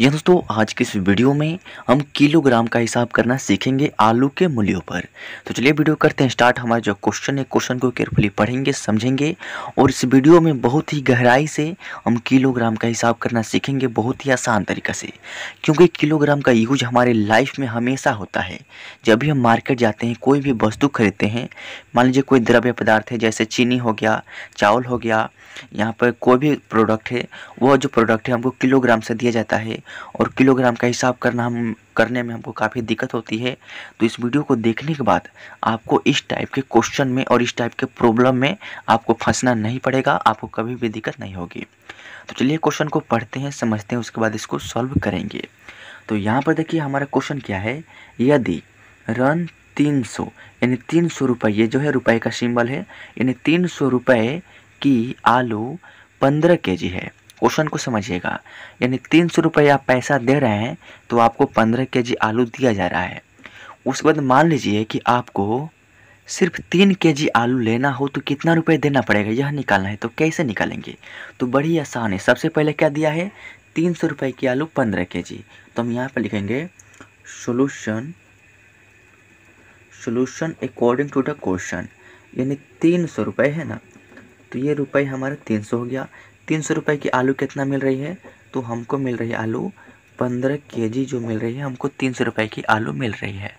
ये दोस्तों आज के इस वीडियो में हम किलोग्राम का हिसाब करना सीखेंगे आलू के मूल्यों पर तो चलिए वीडियो करते हैं स्टार्ट हमारा जो क्वेश्चन है क्वेश्चन को केयरफुली पढ़ेंगे समझेंगे और इस वीडियो में बहुत ही गहराई से हम किलोग्राम का हिसाब करना सीखेंगे बहुत ही आसान तरीक़े से क्योंकि किलोग्राम का यूज हमारे लाइफ में हमेशा होता है जब भी हम मार्केट जाते हैं कोई भी वस्तु खरीदते हैं मान लीजिए कोई द्रव्य पदार्थ है जैसे चीनी हो गया चावल हो गया यहाँ पर कोई भी प्रोडक्ट है वह जो प्रोडक्ट है हमको किलोग्राम से दिया जाता है और किलोग्राम का हिसाब करना हम करने में हमको काफ़ी दिक्कत होती है तो इस वीडियो को देखने के बाद आपको इस टाइप के क्वेश्चन में और इस टाइप के प्रॉब्लम में आपको फंसना नहीं पड़ेगा आपको कभी भी दिक्कत नहीं होगी तो चलिए क्वेश्चन को पढ़ते हैं समझते हैं उसके बाद इसको सॉल्व करेंगे तो यहाँ पर देखिए हमारा क्वेश्चन क्या है यदि रन तीन सौ यानी तीन सौ जो है रुपए का सिंबल है यानी तीन सौ की आलू पंद्रह के है क्वेश्चन को समझिएगा यानी तीन सौ रुपये आप पैसा दे रहे हैं तो आपको पंद्रह के जी आलू दिया जा रहा है उसके बाद मान लीजिए कि आपको सिर्फ तीन के जी आलू लेना हो तो कितना रुपये देना पड़ेगा यह निकालना है तो कैसे निकालेंगे तो बड़ी आसान है सबसे पहले क्या दिया है तीन सौ रुपये की आलू पंद्रह के जी तो हम यहाँ पर लिखेंगे solution solution according to the question यानी तीन सौ रुपये है ना तो ये रुपये हमारा तीन सौ हो गया तीन सौ रुपये की आलू कितना मिल रही है तो हमको मिल रही है आलू पंद्रह के जी जो मिल रही है हमको तीन सौ रुपये की आलू मिल रही है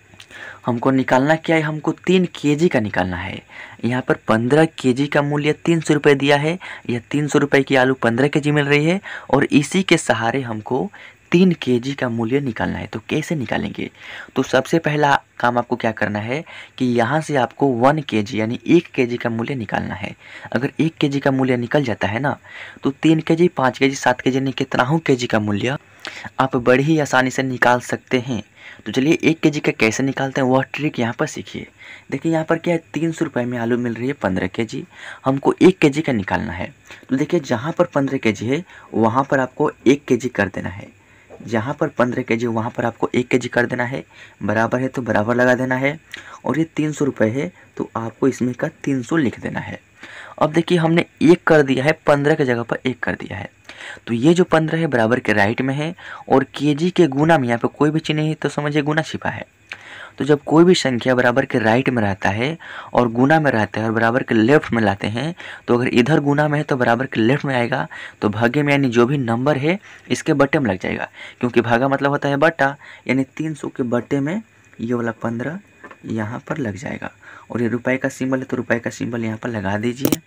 हमको निकालना क्या है हमको तीन के जी का निकालना है यहाँ पर पंद्रह के जी का मूल्य तीन सौ रुपये दिया है यह तीन सौ रुपये की आलू पंद्रह के जी मिल रही है और इसी के सहारे हमको तीन के जी का मूल्य निकालना है तो कैसे निकालेंगे तो सबसे पहला काम आपको क्या करना है कि यहाँ से आपको वन के जी यानी एक के जी का मूल्य निकालना है अगर एक के जी का मूल्य निकल जाता है ना तो तीन के जी पाँच के जी सात के जी यानी कितना के जी का मूल्य आप बड़ी ही आसानी से निकाल सकते हैं तो चलिए एक के जी का कैसे निकालते हैं वह ट्रिक यहाँ पर सीखिए देखिए यहाँ पर क्या है तीन सौ रुपये में आलू मिल रही है पंद्रह के जी हमको एक के जी का निकालना है तो देखिए जहाँ पर पंद्रह के जी है वहाँ पर आपको एक के जी कर देना है यहाँ पर पंद्रह के जी वहाँ पर आपको एक के जी कर देना है बराबर है तो बराबर लगा देना है और ये तीन सौ रुपये है तो आपको इसमें का तीन सौ लिख देना है अब देखिए हमने एक कर दिया है पंद्रह के जगह पर एक कर दिया है तो ये जो पंद्रह है बराबर के राइट में है और के जी के गुना में यहाँ पर कोई भी चीज नहीं तो समझिए गुना छिपा है तो जब कोई भी संख्या बराबर के राइट में रहता है और गुना में रहता है और बराबर के लेफ्ट में लाते हैं तो अगर इधर गुना में है तो बराबर के लेफ्ट में आएगा तो भाग्य में यानी जो भी नंबर है इसके बट्टे में लग जाएगा क्योंकि भागा मतलब होता है बट्टा यानी तीन सौ के बट्टे में ये वाला पंद्रह यहाँ पर लग जाएगा और ये रुपए का सिंबल है तो रुपए का सिंबल यहाँ पर लगा दीजिए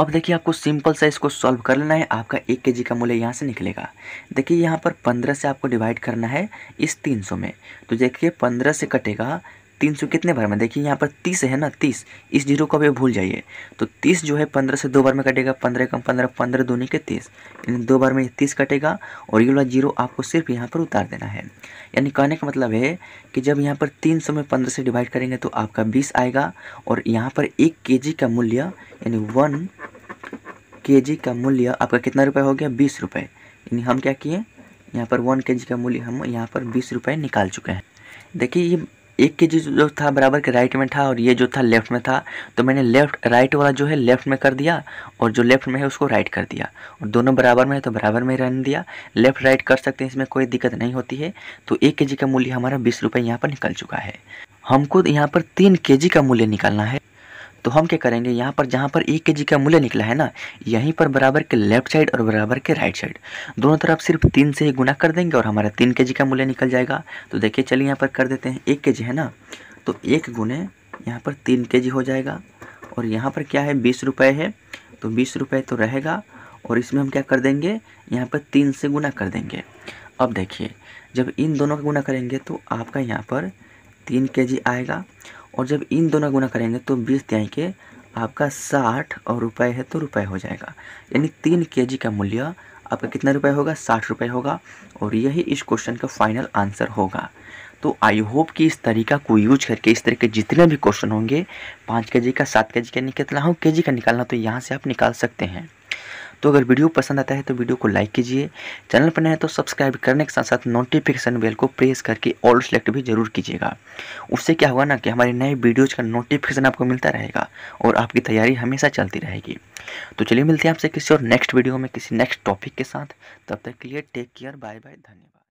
अब देखिए आपको सिंपल सा इसको सॉल्व कर लेना है आपका एक के का मूल्य यहाँ से निकलेगा देखिए यहाँ पर पंद्रह से आपको डिवाइड करना है इस तीन सौ में तो देखिए पंद्रह से कटेगा तीन सौ कितने बार में देखिए यहाँ पर तीस है ना तीस इस जीरो को भी भूल जाइए तो तीस जो है पंद्रह से दो बार में कटेगा पंद्रह कम पंद्रह पंद्रह दोनों के तीस यानी दो बार में तीस कटेगा और ये वाला जीरो आपको सिर्फ यहाँ पर उतार देना है यानी कहने का मतलब है कि जब यहाँ पर तीन सौ में पंद्रह से डिवाइड करेंगे तो आपका बीस आएगा और यहाँ पर एक के का मूल्य यानी वन के का मूल्य आपका कितना रुपये हो गया बीस रुपये यानी हम क्या किए यहाँ पर वन के का मूल्य हम यहाँ पर बीस रुपये निकाल चुके हैं देखिए ये एक के जी जो था बराबर के राइट में था और ये जो था लेफ्ट में था तो मैंने लेफ्ट राइट वाला जो है लेफ्ट में कर दिया और जो लेफ्ट में है उसको राइट कर दिया और दोनों बराबर में है तो बराबर में रहने दिया लेफ्ट राइट कर सकते हैं इसमें कोई दिक्कत नहीं होती है तो एक के जी का मूल्य हमारा बीस रुपये यहाँ पर निकल चुका है हमको यहाँ पर तीन के जी का मूल्य निकालना है तो हम क्या करेंगे यहाँ पर जहाँ पर एक के का मूल्य निकला है ना यहीं पर बराबर के लेफ्ट साइड और बराबर के राइट साइड दोनों तरफ सिर्फ तीन से ही गुना कर देंगे और हमारा तीन के का मूल्य निकल जाएगा तो देखिए चलिए यहाँ पर कर देते हैं एक के है ना तो एक गुने यहाँ पर तीन के हो जाएगा और यहाँ पर क्या है बीस रुपये है तो बीस रुपये तो रहेगा और इसमें हम क्या कर देंगे यहाँ पर तीन से गुना कर देंगे अब देखिए जब इन दोनों का गुना करेंगे तो आपका यहाँ पर तीन के आएगा और जब इन दोनों गुना करेंगे तो बीस तिहाई के आपका साठ और रुपए है तो रुपये हो जाएगा यानी तीन के का मूल्य आपका कितना रुपये होगा साठ रुपये होगा और यही इस क्वेश्चन का फाइनल आंसर होगा तो आई होप कि इस तरीका को यूज करके इस तरीके जितने भी क्वेश्चन होंगे पाँच के जी का सात के जी का निकलना हो के जी का निकालना तो यहाँ से आप निकाल सकते हैं तो अगर वीडियो पसंद आता है तो वीडियो को लाइक कीजिए चैनल पर नए तो सब्सक्राइब करने के साथ साथ नोटिफिकेशन बेल को प्रेस करके ऑल सेलेक्ट भी जरूर कीजिएगा उससे क्या होगा ना कि हमारे नए वीडियोज़ का नोटिफिकेशन आपको मिलता रहेगा और आपकी तैयारी हमेशा चलती रहेगी तो चलिए मिलते हैं आपसे किसी और नेक्स्ट वीडियो में किसी नेक्स्ट टॉपिक के साथ तब तक के लिए टेक केयर बाय बाय धन्यवाद